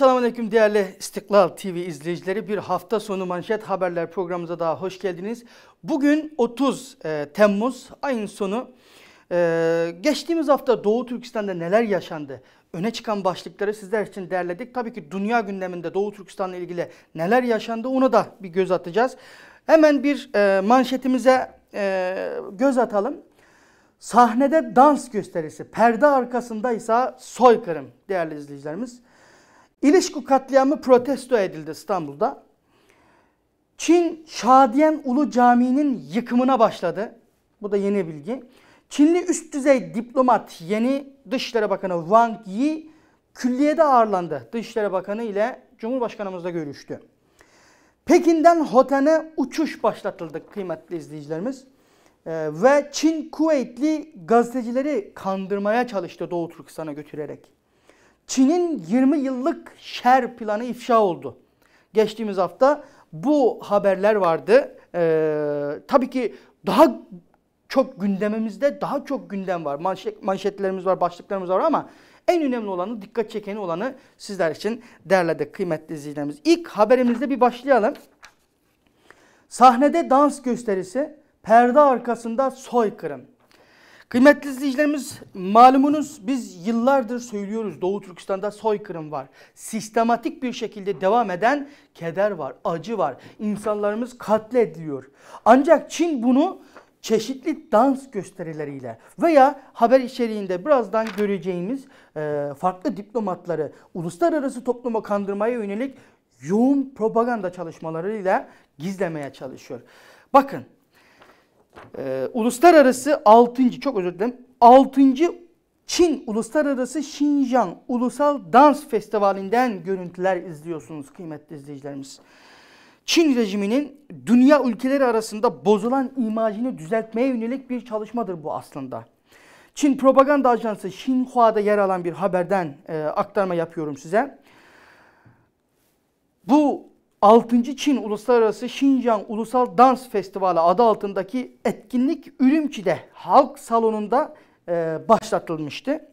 Selamünaleyküm değerli İstiklal TV izleyicileri. Bir hafta sonu manşet haberler programımıza daha hoş geldiniz. Bugün 30 e, Temmuz ayın sonu. E, geçtiğimiz hafta Doğu Türkistan'da neler yaşandı? Öne çıkan başlıkları sizler için derledik. Tabii ki dünya gündeminde Doğu Türkistan'la ilgili neler yaşandı onu da bir göz atacağız. Hemen bir e, manşetimize e, göz atalım. Sahnede dans gösterisi, perde arkasındaysa soykırım değerli izleyicilerimiz. İlişku katliamı protesto edildi İstanbul'da. Çin Şadiyen Ulu Camii'nin yıkımına başladı. Bu da yeni bilgi. Çinli üst düzey diplomat yeni Dışişleri Bakanı Wang Yi külliyede ağırlandı. Dışişleri Bakanı ile Cumhurbaşkanımızla görüştü. Pekin'den Hotan'e uçuş başlatıldı kıymetli izleyicilerimiz. Ee, ve Çin Kuveytli gazetecileri kandırmaya çalıştı Doğu Türkistan'a götürerek. Çin'in 20 yıllık şer planı ifşa oldu. Geçtiğimiz hafta bu haberler vardı. Ee, tabii ki daha çok gündemimizde daha çok gündem var. Manşet, manşetlerimiz var, başlıklarımız var ama en önemli olanı, dikkat çekeni olanı sizler için derledik kıymetli izleyicilerimiz. İlk haberimizle bir başlayalım. Sahnede dans gösterisi, perde arkasında soykırım. Kıymetli izleyicilerimiz malumunuz biz yıllardır söylüyoruz Doğu Türkistan'da soykırım var. Sistematik bir şekilde devam eden keder var, acı var. İnsanlarımız katlediliyor. Ancak Çin bunu çeşitli dans gösterileriyle veya haber içeriğinde birazdan göreceğimiz e, farklı diplomatları uluslararası topluma kandırmaya yönelik yoğun propaganda çalışmalarıyla gizlemeye çalışıyor. Bakın e, uluslararası 6. çok özür dilerim 6. Çin Uluslararası Xinjiang Ulusal Dans Festivali'nden görüntüler izliyorsunuz kıymetli izleyicilerimiz. Çin rejiminin dünya ülkeleri arasında bozulan imajını düzeltmeye yönelik bir çalışmadır bu aslında. Çin propaganda ajansı Xinhua'da yer alan bir haberden e, aktarma yapıyorum size. Bu 6. Çin Uluslararası Şinjan Ulusal Dans Festivali adı altındaki etkinlik Ürümçi'de halk salonunda e, başlatılmıştı.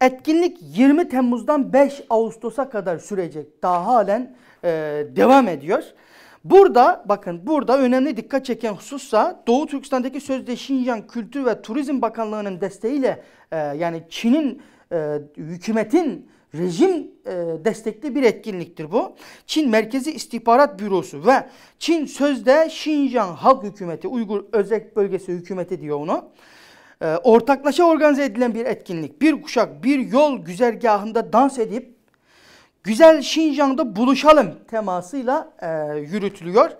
Etkinlik 20 Temmuz'dan 5 Ağustos'a kadar sürecek. Daha halen e, devam ediyor. Burada bakın burada önemli dikkat çeken husussa Doğu Türkistan'daki sözde Şinjan Kültür ve Turizm Bakanlığı'nın desteğiyle e, yani Çin'in e, hükümetin rejim e, destekli bir etkinliktir bu. Çin Merkezi İstihbarat Bürosu ve Çin sözde Şinjan Halk Hükümeti, Uygur Özek Bölgesi Hükümeti diyor onu. E, ortaklaşa organize edilen bir etkinlik. Bir kuşak bir yol güzergahında dans edip Güzel Şinjan'da buluşalım temasıyla e, yürütülüyor.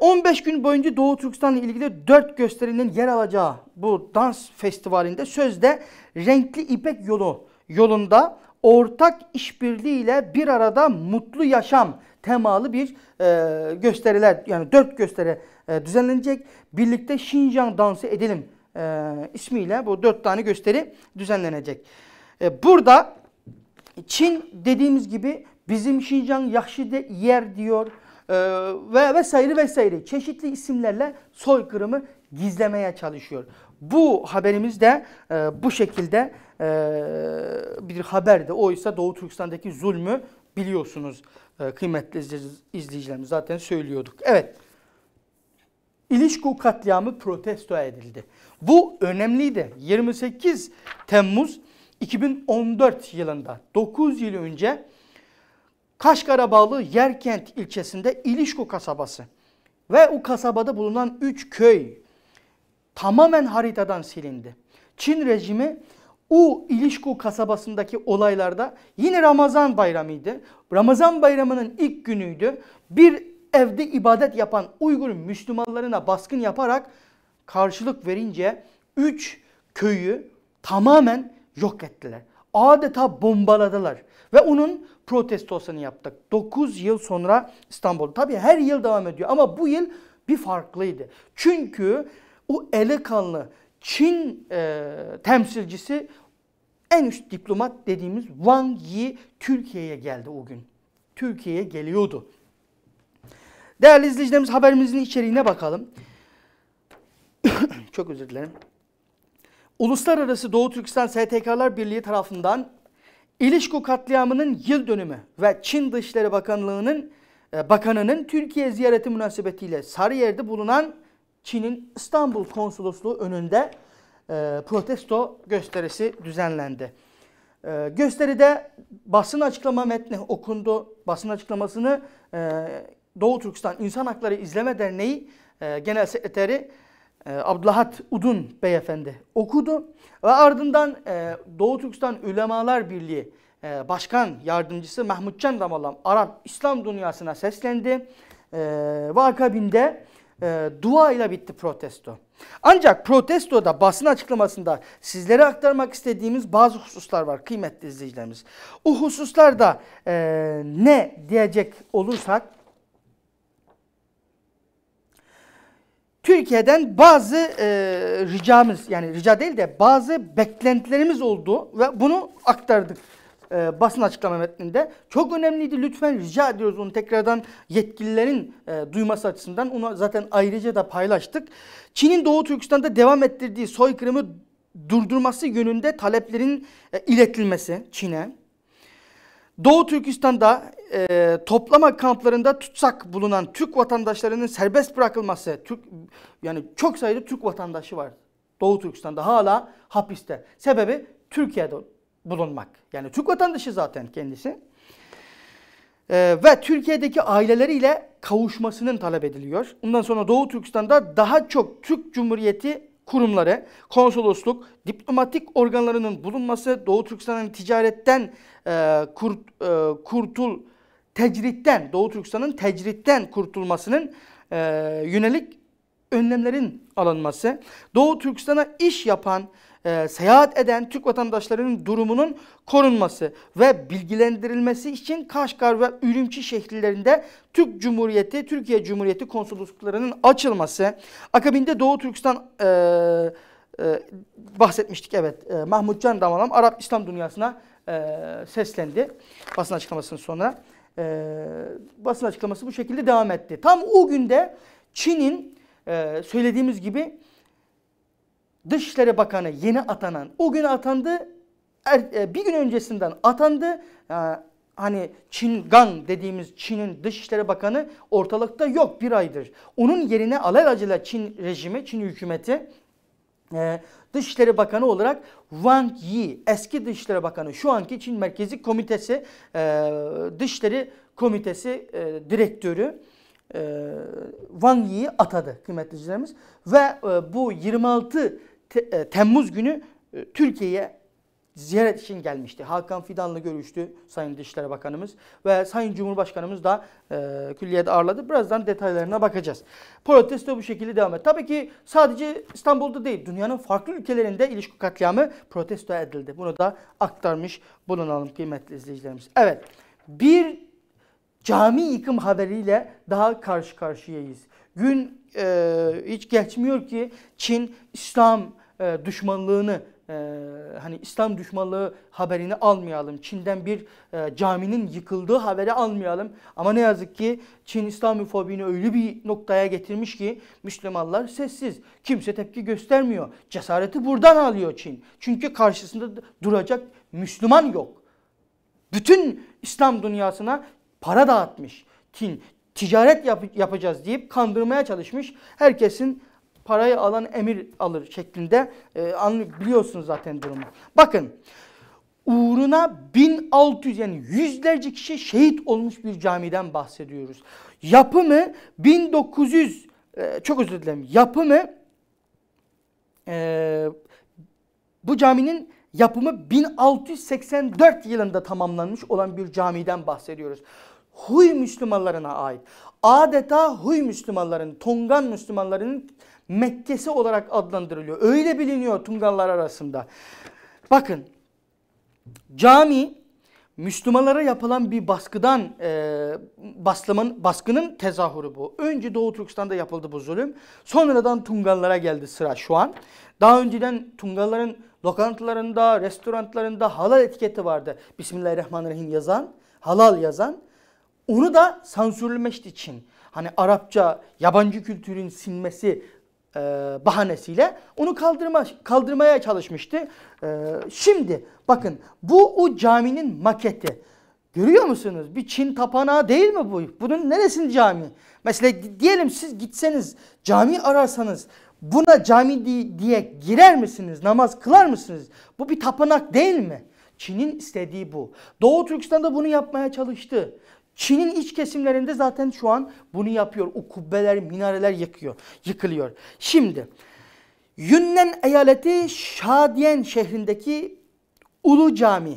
15 e, gün boyunca Doğu Türkistan'la ilgili 4 gösterinin yer alacağı bu dans festivalinde sözde renkli ipek yolu yolunda ortak işbirliğiyle bir arada mutlu yaşam temalı bir e, gösteriler yani dört gösteri e, düzenlenecek. Birlikte Şinjan dansı edelim e, ismiyle bu dört tane gösteri düzenlenecek. E, burada Çin dediğimiz gibi bizim Şinjan yakşı de yer diyor e, ve vesaire vesaire çeşitli isimlerle soykırımı gizlemeye çalışıyor. Bu haberimiz de e, bu şekilde ee, bir haberdi. Oysa Doğu Türkistan'daki zulmü biliyorsunuz ee, kıymetli izleyicilerimiz zaten söylüyorduk. Evet. İlişku katliamı protesto edildi. Bu önemliydi. 28 Temmuz 2014 yılında 9 yıl önce Kaşgar'a bağlı Yerkent ilçesinde İlişku kasabası ve o kasabada bulunan 3 köy tamamen haritadan silindi. Çin rejimi U ilişku kasabasındaki olaylarda yine Ramazan bayramıydı. Ramazan bayramının ilk günüydü. Bir evde ibadet yapan Uygur Müslümanlarına baskın yaparak karşılık verince 3 köyü tamamen yok ettiler. Adeta bombaladılar ve onun protestosunu yaptık. 9 yıl sonra İstanbul. Tabii her yıl devam ediyor ama bu yıl bir farklıydı. Çünkü o eli kanlı Çin e, temsilcisi en üst diplomat dediğimiz Wang Yi Türkiye'ye geldi o gün. Türkiye'ye geliyordu. Değerli izleyicilerimiz haberimizin içeriğine bakalım. Çok özür dilerim. Uluslararası Doğu Türkistan STK'lar Birliği tarafından İlişko katliamının yıl dönümü ve Çin Dışişleri Bakanlığı'nın e, Bakanı'nın Türkiye ziyareti münasebetiyle Sarıyer'de bulunan Çin'in İstanbul Konsolosluğu önünde e, protesto gösterisi düzenlendi. E, gösteride basın açıklama metni okundu. Basın açıklamasını e, Doğu Türkistan İnsan Hakları İzleme Derneği e, Genel Sekreteri e, Abdülhat Udun Beyefendi okudu. Ve ardından e, Doğu Türkistan Ülemalar Birliği e, Başkan Yardımcısı Mahmutcan Damalam Arap İslam dünyasına seslendi. E, ve akabinde e, ee, dua ile bitti protesto. Ancak protestoda basın açıklamasında sizlere aktarmak istediğimiz bazı hususlar var kıymetli izleyicilerimiz. O hususlarda e, ne diyecek olursak Türkiye'den bazı e, ricamız yani rica değil de bazı beklentilerimiz oldu ve bunu aktardık e, basın açıklama metninde. Çok önemliydi lütfen rica ediyoruz onu tekrardan yetkililerin e, duyması açısından. Onu zaten ayrıca da paylaştık. Çin'in Doğu Türkistan'da devam ettirdiği soykırımı durdurması yönünde taleplerin e, iletilmesi Çin'e. Doğu Türkistan'da e, toplama kamplarında tutsak bulunan Türk vatandaşlarının serbest bırakılması, Türk yani çok sayıda Türk vatandaşı var. Doğu Türkistan'da hala hapiste. Sebebi Türkiye'de bulunmak. Yani Türk vatandaşı zaten kendisi. Ee, ve Türkiye'deki aileleriyle kavuşmasının talep ediliyor. Ondan sonra Doğu Türkistan'da daha çok Türk Cumhuriyeti kurumları, konsolosluk, diplomatik organlarının bulunması, Doğu Türkistan'ın ticaretten e, kurt, e, kurtul, tecritten, Doğu Türkistan'ın tecritten kurtulmasının e, yönelik önlemlerin alınması, Doğu Türkistan'a iş yapan e, seyahat eden Türk vatandaşlarının durumunun korunması ve bilgilendirilmesi için Kaşgar ve Ürümçi şehirlerinde Türk Cumhuriyeti, Türkiye Cumhuriyeti konsolosluklarının açılması, akabinde Doğu Türkistan e, e, bahsetmiştik evet. E, Mahmut Can Damalam Arap İslam dünyasına e, seslendi basın açıklamasının sonra. E, basın açıklaması bu şekilde devam etti. Tam o günde Çin'in e, söylediğimiz gibi Dışişleri Bakanı yeni atanan, o gün atandı, er, e, bir gün öncesinden atandı. Ee, hani Çin Gang dediğimiz Çin'in Dışişleri Bakanı ortalıkta yok bir aydır. Onun yerine alelacele Çin rejimi, Çin hükümeti e, Dışişleri Bakanı olarak Wang Yi, eski Dışişleri Bakanı, şu anki Çin Merkezi Komitesi, e, Dışişleri Komitesi e, direktörü e, Wang Yi'yi atadı kıymetli izleyicilerimiz. Ve e, bu 26 te, e, Temmuz günü e, Türkiye'ye ziyaret için gelmişti. Hakan Fidan'la görüştü Sayın Dışişleri Bakanımız ve Sayın Cumhurbaşkanımız da e, külliyede ağırladı. Birazdan detaylarına bakacağız. Protesto bu şekilde devam etti. Tabii ki sadece İstanbul'da değil, dünyanın farklı ülkelerinde ilişki katliamı protesto edildi. Bunu da aktarmış bulunalım kıymetli izleyicilerimiz. Evet, bir cami yıkım haberiyle daha karşı karşıyayız. Gün e, hiç geçmiyor ki Çin İslam e, düşmanlığını e, hani İslam düşmanlığı haberini almayalım. Çin'den bir e, caminin yıkıldığı haberi almayalım. Ama ne yazık ki Çin İslam İslamofobini öyle bir noktaya getirmiş ki Müslümanlar sessiz. Kimse tepki göstermiyor. Cesareti buradan alıyor Çin. Çünkü karşısında duracak Müslüman yok. Bütün İslam dünyasına para dağıtmış. Çin, ticaret yap yapacağız deyip kandırmaya çalışmış. Herkesin parayı alan emir alır şeklinde e, biliyorsunuz zaten durumu. Bakın uğruna 1600 yani yüzlerce kişi şehit olmuş bir camiden bahsediyoruz. Yapımı 1900 e, çok özür dilerim yapımı e, bu caminin yapımı 1684 yılında tamamlanmış olan bir camiden bahsediyoruz. Huy Müslümanlarına ait. Adeta Huy Müslümanların, Tongan Müslümanlarının Mekke'si olarak adlandırılıyor. Öyle biliniyor Tongallar arasında. Bakın cami Müslümanlara yapılan bir baskıdan e, baslaman, baskının tezahürü bu. Önce Doğu Türkistan'da yapıldı bu zulüm. Sonradan Tungallara geldi sıra şu an. Daha önceden Tungalların lokantalarında, restoranlarında halal etiketi vardı. Bismillahirrahmanirrahim yazan, halal yazan. Onu da sansürlemişti için hani Arapça yabancı kültürün silmesi e, bahanesiyle onu kaldırma, kaldırmaya çalışmıştı. E, şimdi bakın bu o caminin maketi. Görüyor musunuz? Bir Çin tapanağı değil mi bu? Bunun neresinin cami? Mesela diyelim siz gitseniz cami ararsanız buna cami diye girer misiniz? Namaz kılar mısınız? Bu bir tapınak değil mi? Çin'in istediği bu. Doğu Türkistan'da bunu yapmaya çalıştı. Çin'in iç kesimlerinde zaten şu an bunu yapıyor. O kubbeler, minareler yıkıyor, yıkılıyor. Şimdi Yunnan eyaleti Şadiyen şehrindeki Ulu Cami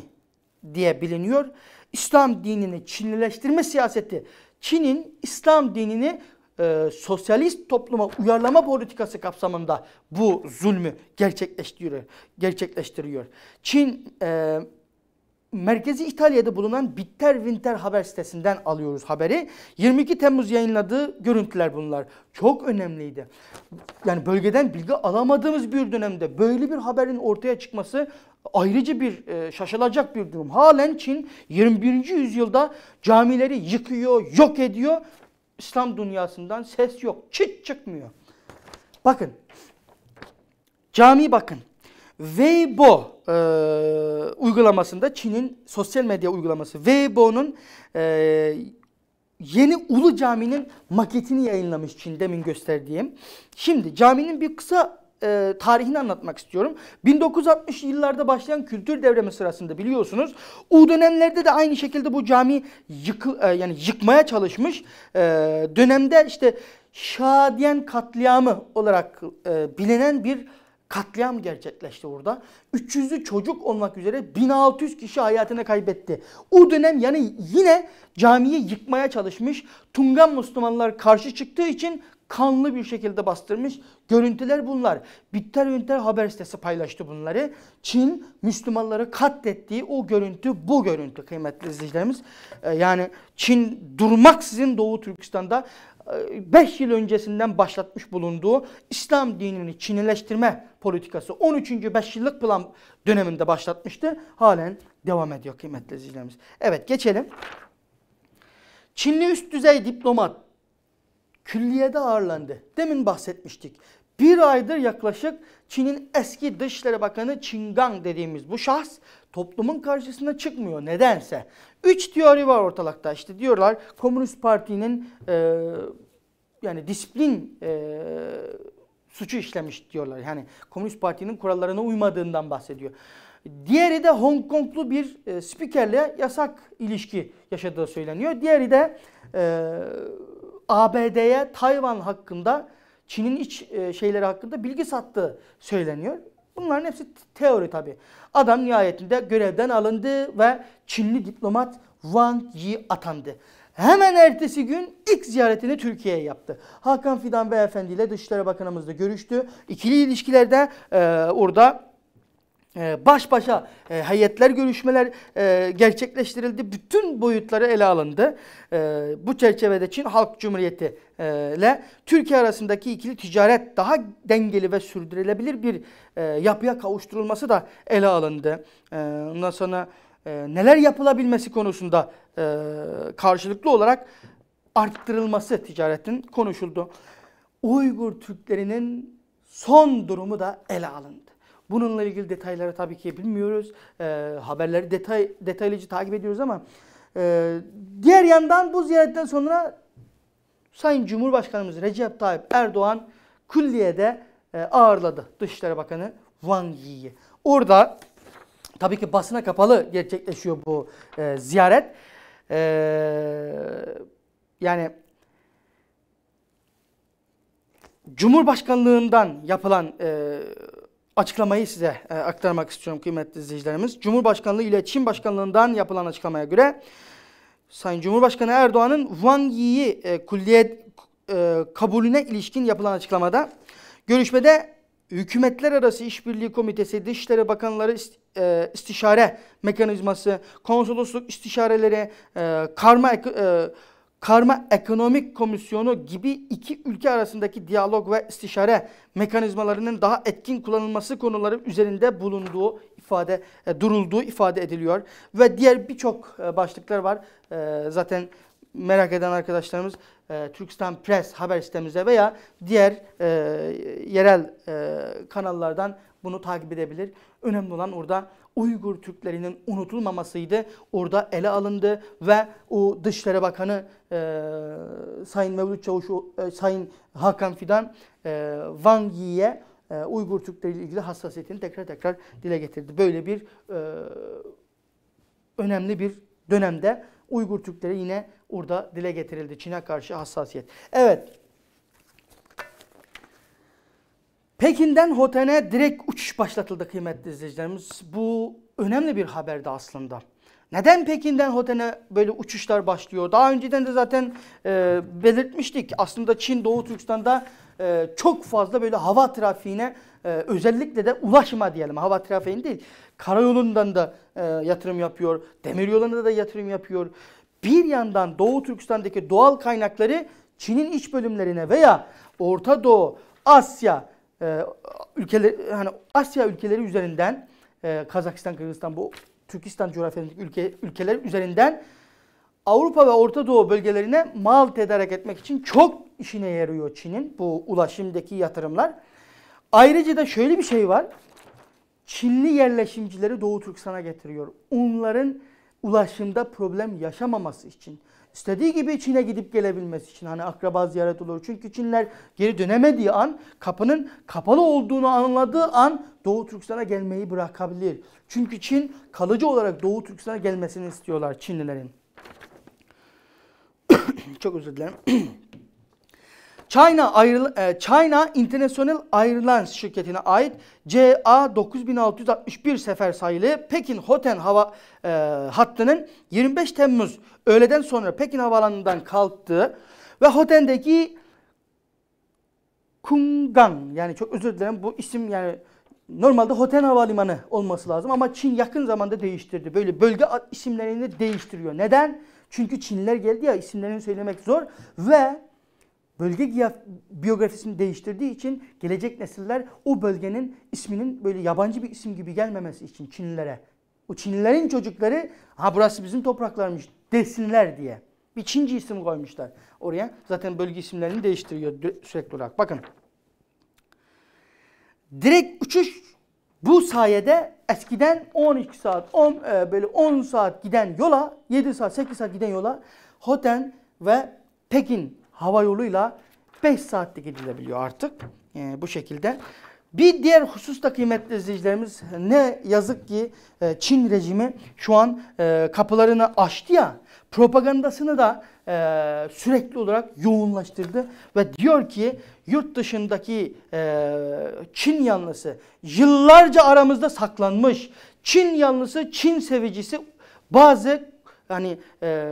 diye biliniyor. İslam dinini Çinlileştirme siyaseti Çin'in İslam dinini e, sosyalist topluma uyarlama politikası kapsamında bu zulmü gerçekleştiriyor. gerçekleştiriyor. Çin e, merkezi İtalya'da bulunan Bitter Winter haber sitesinden alıyoruz haberi. 22 Temmuz yayınladığı görüntüler bunlar. Çok önemliydi. Yani bölgeden bilgi alamadığımız bir dönemde böyle bir haberin ortaya çıkması ayrıca bir e, şaşılacak bir durum. Halen Çin 21. yüzyılda camileri yıkıyor, yok ediyor. İslam dünyasından ses yok. çit çıkmıyor. Bakın. Cami bakın. Weibo e, uygulamasında Çin'in sosyal medya uygulaması Weibo'nun e, yeni Ulu Cami'nin maketini yayınlamış Çin demin gösterdiğim. Şimdi caminin bir kısa e, tarihini anlatmak istiyorum. 1960 yıllarda başlayan kültür devrimi sırasında biliyorsunuz o dönemlerde de aynı şekilde bu cami yıkı, e, yani yıkmaya çalışmış. E, dönemde işte Şadiyen katliamı olarak e, bilinen bir katliam gerçekleşti orada. 300'lü çocuk olmak üzere 1600 kişi hayatını kaybetti. O dönem yani yine camiyi yıkmaya çalışmış. Tungan Müslümanlar karşı çıktığı için kanlı bir şekilde bastırmış. Görüntüler bunlar. Bitter Ünter haber sitesi paylaştı bunları. Çin Müslümanları katlettiği o görüntü bu görüntü kıymetli izleyicilerimiz. Ee, yani Çin durmaksızın Doğu Türkistan'da 5 e, yıl öncesinden başlatmış bulunduğu İslam dinini Çinileştirme politikası 13. 5 yıllık plan döneminde başlatmıştı. Halen devam ediyor kıymetli izleyicilerimiz. Evet geçelim. Çinli üst düzey diplomat külliyede ağırlandı. Demin bahsetmiştik. Bir aydır yaklaşık Çin'in eski Dışişleri Bakanı Çingang dediğimiz bu şahs toplumun karşısına çıkmıyor nedense. Üç teori var ortalıkta işte diyorlar Komünist Parti'nin e, yani disiplin e, suçu işlemiş diyorlar. Yani Komünist Parti'nin kurallarına uymadığından bahsediyor. Diğeri de Hong Konglu bir e, spikerle yasak ilişki yaşadığı söyleniyor. Diğeri de e, ABD'ye Tayvan hakkında Çin'in iç e, şeyleri hakkında bilgi sattığı söyleniyor. Bunların hepsi teori tabi. Adam nihayetinde görevden alındı ve Çinli diplomat Wang Yi atandı. Hemen ertesi gün ilk ziyaretini Türkiye'ye yaptı. Hakan Fidan Beyefendi ile Dışişleri Bakanımızla görüştü. İkili ilişkilerde e, orada ee, baş başa e, heyetler görüşmeler e, gerçekleştirildi. Bütün boyutları ele alındı. Ee, bu çerçevede Çin Halk Cumhuriyeti e, ile Türkiye arasındaki ikili ticaret daha dengeli ve sürdürülebilir bir yapıya kavuşturulması da ele alındı. Ee, ondan sonra neler yapılabilmesi konusunda karşılıklı olarak arttırılması ticaretin konuşuldu. Uygur Türklerinin son durumu da ele alındı. Bununla ilgili detayları tabii ki bilmiyoruz. E, haberleri detay detaylıcı takip ediyoruz ama e, diğer yandan bu ziyaretten sonra Sayın Cumhurbaşkanımız Recep Tayyip Erdoğan külliyede e, ağırladı Dışişleri Bakanı Wang Yi'yi. Orada tabii ki basına kapalı gerçekleşiyor bu e, ziyaret. E, yani Cumhurbaşkanlığından yapılan e, açıklamayı size e, aktarmak istiyorum kıymetli izleyicilerimiz. Cumhurbaşkanlığı ile Çin Başkanlığından yapılan açıklamaya göre Sayın Cumhurbaşkanı Erdoğan'ın Wang Yi'yi e, kulliye e, kabulüne ilişkin yapılan açıklamada görüşmede Hükümetler Arası işbirliği Komitesi, Dışişleri Bakanları ist, e, istişare mekanizması, konsolosluk istişareleri, e, karma e, Karma Ekonomik Komisyonu gibi iki ülke arasındaki diyalog ve istişare mekanizmalarının daha etkin kullanılması konuları üzerinde bulunduğu ifade e, durulduğu ifade ediliyor ve diğer birçok e, başlıklar var. E, zaten merak eden arkadaşlarımız e, Türkistan Press haber sitemize veya diğer e, yerel e, kanallardan bunu takip edebilir. Önemli olan orada Uygur Türklerinin unutulmamasıydı. Orada ele alındı ve o Dışişleri Bakanı e, Sayın Mevlüt Çavuşu, e, Sayın Hakan Fidan e, Wang Yi'ye e, Uygur Türkleri ile ilgili hassasiyetini tekrar tekrar dile getirdi. Böyle bir e, önemli bir dönemde Uygur Türkleri yine orada dile getirildi. Çin'e karşı hassasiyet. Evet. Pekin'den Hoten'e direkt uçuş başlatıldı kıymetli izleyicilerimiz. Bu önemli bir haberdi aslında. Neden Pekin'den Hoten'e böyle uçuşlar başlıyor? Daha önceden de zaten e, belirtmiştik. Aslında Çin Doğu Türkistan'da e, çok fazla böyle hava trafiğine e, özellikle de ulaşma diyelim hava trafiğini değil. Karayolundan da e, yatırım yapıyor. Demiryoluna da yatırım yapıyor. Bir yandan Doğu Türkistan'daki doğal kaynakları Çin'in iç bölümlerine veya Orta Doğu, Asya e, ee, ülkeleri hani Asya ülkeleri üzerinden e, Kazakistan, Kırgızistan bu Türkistan coğrafyasındaki ülke ülkeler üzerinden Avrupa ve Orta Doğu bölgelerine mal tedarik etmek için çok işine yarıyor Çin'in bu ulaşımdaki yatırımlar. Ayrıca da şöyle bir şey var. Çinli yerleşimcileri Doğu Türkistan'a getiriyor. Onların ulaşımda problem yaşamaması için istediği gibi Çin'e gidip gelebilmesi için hani akraba ziyaret olur. Çünkü Çinler geri dönemediği an kapının kapalı olduğunu anladığı an Doğu Türkistan'a gelmeyi bırakabilir. Çünkü Çin kalıcı olarak Doğu Türkistan'a gelmesini istiyorlar Çinlilerin. Çok özür dilerim. China, Air, e, China International Airlines şirketine ait CA 9661 sefer sayılı Pekin Hoten hava e, hattının 25 Temmuz öğleden sonra Pekin Havaalanı'ndan kalktığı ve Hoten'deki Kungang yani çok özür dilerim bu isim yani normalde Hoten Havalimanı olması lazım ama Çin yakın zamanda değiştirdi. Böyle bölge isimlerini değiştiriyor. Neden? Çünkü Çinliler geldi ya isimlerini söylemek zor ve bölge biyografisini değiştirdiği için gelecek nesiller o bölgenin isminin böyle yabancı bir isim gibi gelmemesi için Çinlilere. O Çinlilerin çocukları ha burası bizim topraklarmış desinler diye. Bir Çinci isim koymuşlar oraya. Zaten bölge isimlerini değiştiriyor sürekli olarak. Bakın. Direkt uçuş bu sayede eskiden 12 saat, 10, e, böyle 10 saat giden yola, 7 saat, 8 saat giden yola Hoten ve Pekin hava yoluyla 5 saatte gidilebiliyor artık. E, bu şekilde. Bir diğer hususta kıymetli izleyicilerimiz ne yazık ki e, Çin rejimi şu an e, kapılarını açtı ya propagandasını da e, sürekli olarak yoğunlaştırdı ve diyor ki yurt dışındaki e, Çin yanlısı yıllarca aramızda saklanmış Çin yanlısı Çin sevicisi bazı yani e,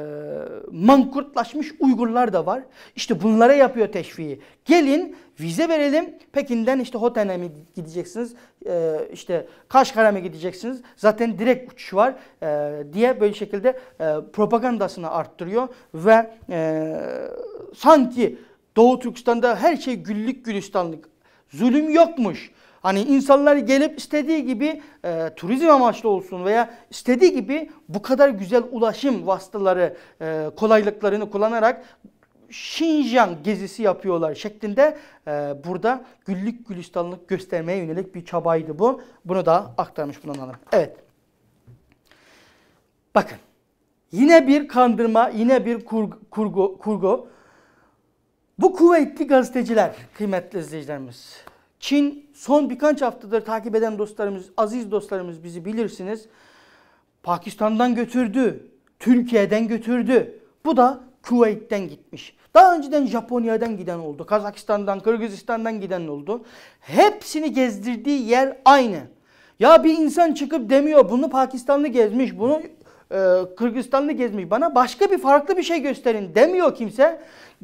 mankurtlaşmış Uygurlar da var. İşte bunlara yapıyor teşviği. Gelin vize verelim. Pekin'den işte Hotan'a mı gideceksiniz? E, işte Kaşgar'a mı gideceksiniz? Zaten direkt uçuş var e, diye böyle şekilde e, propagandasını arttırıyor. Ve e, sanki Doğu Türkistan'da her şey güllük gülistanlık. Zulüm yokmuş. Hani insanlar gelip istediği gibi e, turizm amaçlı olsun veya istediği gibi bu kadar güzel ulaşım vasıtaları e, kolaylıklarını kullanarak Şinjan gezisi yapıyorlar şeklinde e, burada güllük gülistanlık göstermeye yönelik bir çabaydı bu. Bunu da aktarmış bulunalım. Evet. Bakın. Yine bir kandırma, yine bir kurgu. kurgu, kurgu. Bu kuvvetli gazeteciler, kıymetli izleyicilerimiz. Çin son birkaç haftadır takip eden dostlarımız, aziz dostlarımız bizi bilirsiniz. Pakistan'dan götürdü, Türkiye'den götürdü. Bu da Kuveyt'ten gitmiş. Daha önceden Japonya'dan giden oldu. Kazakistan'dan, Kırgızistan'dan giden oldu. Hepsini gezdirdiği yer aynı. Ya bir insan çıkıp demiyor bunu Pakistanlı gezmiş, bunu e, Kırgızistan'ı gezmiş bana başka bir farklı bir şey gösterin demiyor kimse.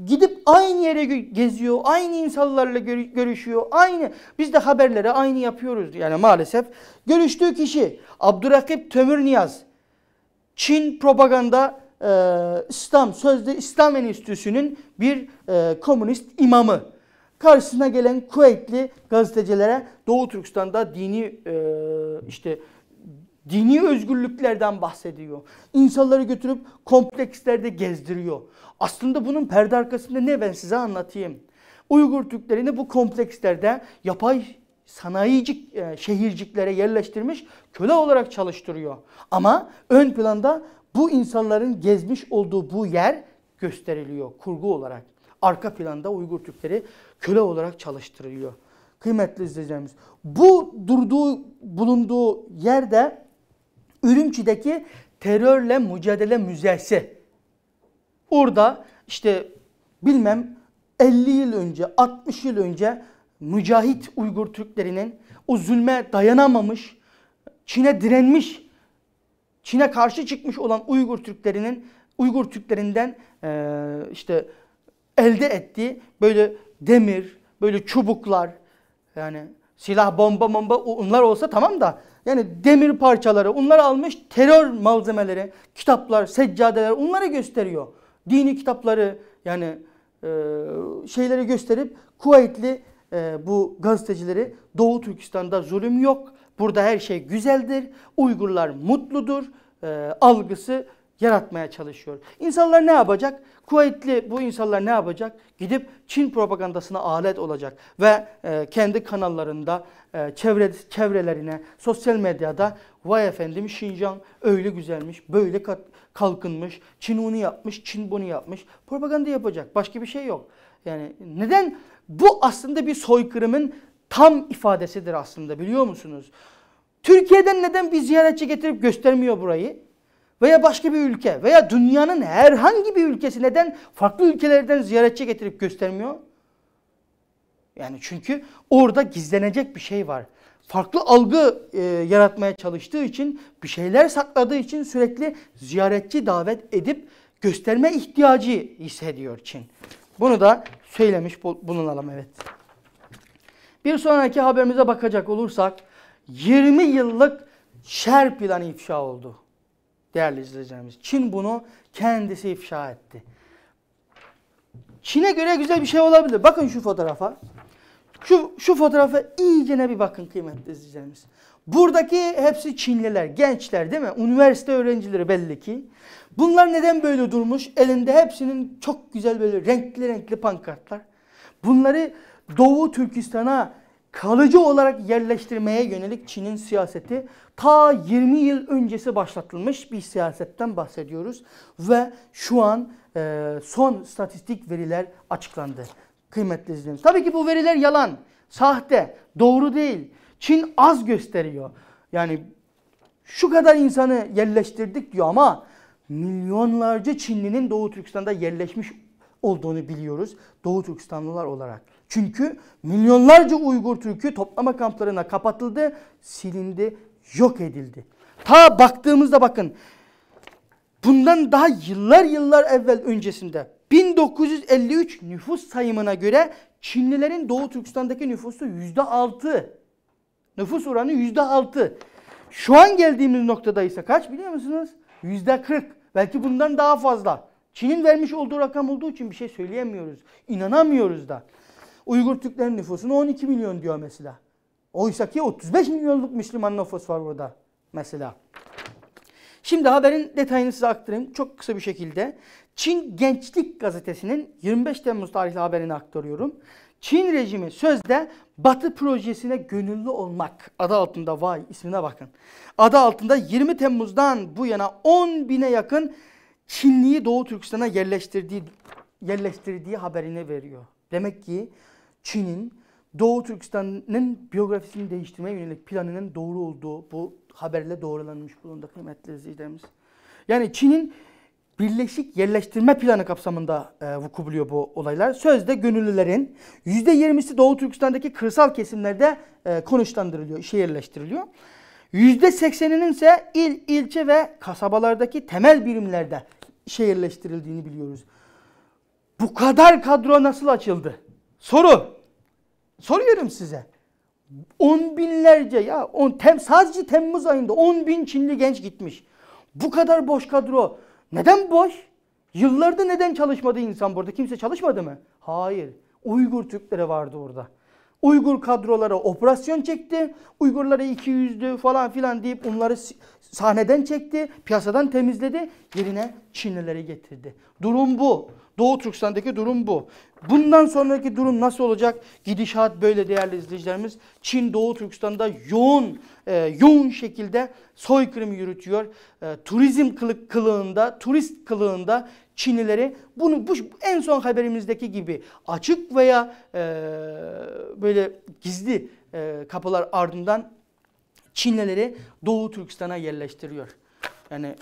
Gidip aynı yere geziyor, aynı insanlarla görüşüyor, aynı. Biz de haberlere aynı yapıyoruz yani maalesef. Görüştüğü kişi Abdurrakip Tömür Niyaz. Çin propaganda e, İslam, sözde İslam Enstitüsü'nün bir e, komünist imamı. Karşısına gelen Kuveytli gazetecilere Doğu Türkistan'da dini e, işte Dini özgürlüklerden bahsediyor. İnsanları götürüp komplekslerde gezdiriyor. Aslında bunun perde arkasında ne ben size anlatayım. Uygur Türklerini bu komplekslerde yapay sanayicik e, şehirciklere yerleştirmiş, köle olarak çalıştırıyor. Ama ön planda bu insanların gezmiş olduğu bu yer gösteriliyor kurgu olarak. Arka planda Uygur Türkleri köle olarak çalıştırılıyor. Kıymetli izleyicilerimiz bu durduğu bulunduğu yerde Ürümçi'deki terörle mücadele müzesi. Orada işte bilmem 50 yıl önce, 60 yıl önce mücahit Uygur Türklerinin o zulme dayanamamış, Çin'e direnmiş, Çin'e karşı çıkmış olan Uygur Türklerinin, Uygur Türklerinden e, işte elde ettiği böyle demir, böyle çubuklar yani silah bomba bomba onlar olsa tamam da yani demir parçaları onları almış terör malzemeleri, kitaplar, seccadeler onları gösteriyor. Dini kitapları yani e, şeyleri gösterip Kuveytli e, bu gazetecileri Doğu Türkistan'da zulüm yok. Burada her şey güzeldir. Uygurlar mutludur. E, algısı yaratmaya çalışıyor. İnsanlar ne yapacak? Kuvvetli bu insanlar ne yapacak? Gidip Çin propagandasına alet olacak ve e, kendi kanallarında, e, çevre, çevrelerine, sosyal medyada vay efendim Şincan öyle güzelmiş, böyle kat, kalkınmış, Çin onu yapmış, Çin bunu yapmış. Propaganda yapacak. Başka bir şey yok. Yani neden? Bu aslında bir soykırımın tam ifadesidir aslında biliyor musunuz? Türkiye'den neden bir ziyaretçi getirip göstermiyor burayı? veya başka bir ülke veya dünyanın herhangi bir ülkesi neden farklı ülkelerden ziyaretçi getirip göstermiyor? Yani çünkü orada gizlenecek bir şey var. Farklı algı e, yaratmaya çalıştığı için, bir şeyler sakladığı için sürekli ziyaretçi davet edip gösterme ihtiyacı hissediyor Çin. Bunu da söylemiş bulunalım evet. Bir sonraki haberimize bakacak olursak 20 yıllık şer planı ifşa oldu değerli izleyicilerimiz. Çin bunu kendisi ifşa etti. Çin'e göre güzel bir şey olabilir. Bakın şu fotoğrafa. Şu, şu fotoğrafa iyicene bir bakın kıymetli izleyicilerimiz. Buradaki hepsi Çinliler, gençler değil mi? Üniversite öğrencileri belli ki. Bunlar neden böyle durmuş? Elinde hepsinin çok güzel böyle renkli renkli pankartlar. Bunları Doğu Türkistan'a kalıcı olarak yerleştirmeye yönelik Çin'in siyaseti ta 20 yıl öncesi başlatılmış bir siyasetten bahsediyoruz. Ve şu an e, son statistik veriler açıklandı. Kıymetli izleyicilerimiz. Tabii ki bu veriler yalan, sahte, doğru değil. Çin az gösteriyor. Yani şu kadar insanı yerleştirdik diyor ama milyonlarca Çinlinin Doğu Türkistan'da yerleşmiş olduğunu biliyoruz. Doğu Türkistanlılar olarak. Çünkü milyonlarca Uygur Türk'ü toplama kamplarına kapatıldı, silindi, yok edildi. Ta baktığımızda bakın bundan daha yıllar yıllar evvel öncesinde 1953 nüfus sayımına göre Çinlilerin Doğu Türkistan'daki nüfusu %6. Nüfus oranı %6. Şu an geldiğimiz noktada ise kaç biliyor musunuz? %40. Belki bundan daha fazla. Çin'in vermiş olduğu rakam olduğu için bir şey söyleyemiyoruz. İnanamıyoruz da. Uygur Türklerin nüfusunu 12 milyon diyor mesela. Oysa ki 35 milyonluk Müslüman nüfus var burada mesela. Şimdi haberin detayını size aktarayım çok kısa bir şekilde. Çin Gençlik gazetesinin 25 Temmuz tarihli haberini aktarıyorum. Çin rejimi sözde Batı projesine gönüllü olmak adı altında vay ismine bakın. Adı altında 20 Temmuz'dan bu yana 10 bine yakın Çinliyi Doğu Türkistan'a yerleştirdiği yerleştirdiği haberini veriyor. Demek ki Çin'in Doğu Türkistan'ın biyografisini değiştirmeye yönelik planının doğru olduğu bu haberle doğrulanmış bulundu kıymetli izleyicilerimiz. Yani Çin'in birleşik yerleştirme planı kapsamında e, vuku buluyor bu olaylar. Sözde gönüllülerin %20'si Doğu Türkistan'daki kırsal kesimlerde e, konuşlandırılıyor, işe yerleştiriliyor. %80'inin ise il, ilçe ve kasabalardaki temel birimlerde işe yerleştirildiğini biliyoruz. Bu kadar kadro nasıl açıldı? Soru. Soruyorum size. On binlerce ya on, tem, sadece Temmuz ayında on bin Çinli genç gitmiş. Bu kadar boş kadro. Neden boş? Yıllarda neden çalışmadı insan burada? Kimse çalışmadı mı? Hayır. Uygur Türkleri vardı orada. Uygur kadrolara operasyon çekti. Uygurlara iki yüzlü falan filan deyip onları sahneden çekti. Piyasadan temizledi yerine Çinlileri getirdi. Durum bu. Doğu Türkistan'daki durum bu. Bundan sonraki durum nasıl olacak? Gidişat böyle değerli izleyicilerimiz. Çin Doğu Türkistan'da yoğun e, yoğun şekilde soykırım yürütüyor. E, turizm kılık kılığında, turist kılığında Çinlileri bunu bu en son haberimizdeki gibi açık veya e, böyle gizli e, kapılar ardından Çinlileri Doğu Türkistan'a yerleştiriyor. Yani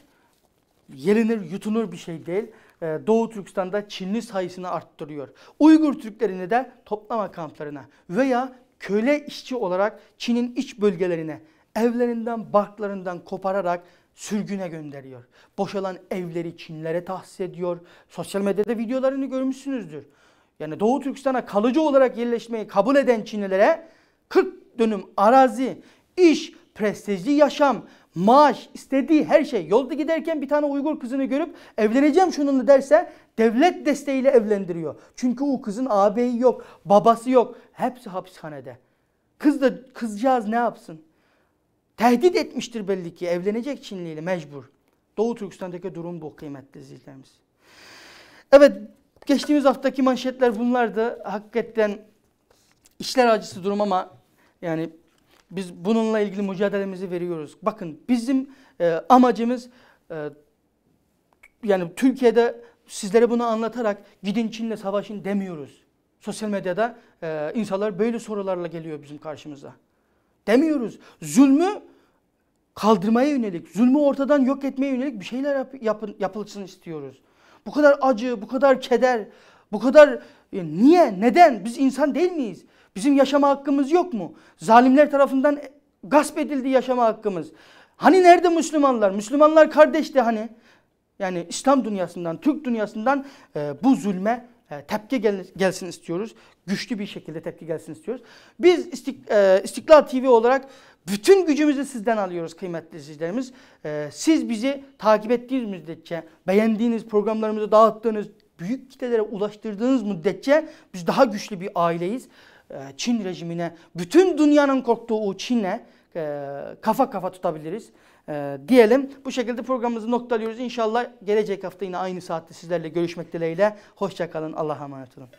yenilir, yutulur bir şey değil. Ee, Doğu Türkistan'da Çinli sayısını arttırıyor. Uygur Türklerini de toplama kamplarına veya köle işçi olarak Çin'in iç bölgelerine evlerinden, barklarından kopararak sürgüne gönderiyor. Boşalan evleri Çinlere tahsis ediyor. Sosyal medyada videolarını görmüşsünüzdür. Yani Doğu Türkistan'a kalıcı olarak yerleşmeyi kabul eden Çinlilere 40 dönüm arazi, iş, prestijli yaşam, maaş, istediği her şey. Yolda giderken bir tane Uygur kızını görüp evleneceğim şununla derse devlet desteğiyle evlendiriyor. Çünkü o kızın ağabeyi yok, babası yok. Hepsi hapishanede. Kız da kızcağız ne yapsın? Tehdit etmiştir belli ki evlenecek Çinliyle mecbur. Doğu Türkistan'daki durum bu kıymetli izleyicilerimiz. Evet geçtiğimiz haftaki manşetler bunlardı. Hakikaten işler acısı durum ama yani biz bununla ilgili mücadelemizi veriyoruz. Bakın bizim e, amacımız e, yani Türkiye'de sizlere bunu anlatarak gidin Çin'le savaşın demiyoruz. Sosyal medyada e, insanlar böyle sorularla geliyor bizim karşımıza. Demiyoruz. Zulmü kaldırmaya yönelik, zulmü ortadan yok etmeye yönelik bir şeyler yap, yapın, yapılsın istiyoruz. Bu kadar acı, bu kadar keder, bu kadar e, niye, neden? Biz insan değil miyiz? Bizim yaşama hakkımız yok mu? Zalimler tarafından gasp edildi yaşama hakkımız. Hani nerede Müslümanlar? Müslümanlar kardeşti hani. Yani İslam dünyasından, Türk dünyasından e, bu zulme e, tepki gel gelsin istiyoruz. Güçlü bir şekilde tepki gelsin istiyoruz. Biz istik e, İstiklal TV olarak bütün gücümüzü sizden alıyoruz kıymetli izleyicilerimiz. E, siz bizi takip ettiğiniz müddetçe, beğendiğiniz programlarımızı dağıttığınız, büyük kitlelere ulaştırdığınız müddetçe biz daha güçlü bir aileyiz. E, Çin rejimine, bütün dünyanın korktuğu Çin'le e, kafa kafa tutabiliriz e, diyelim. Bu şekilde programımızı noktalıyoruz. İnşallah gelecek hafta yine aynı saatte sizlerle görüşmek dileğiyle. Hoşçakalın. Allah'a emanet olun.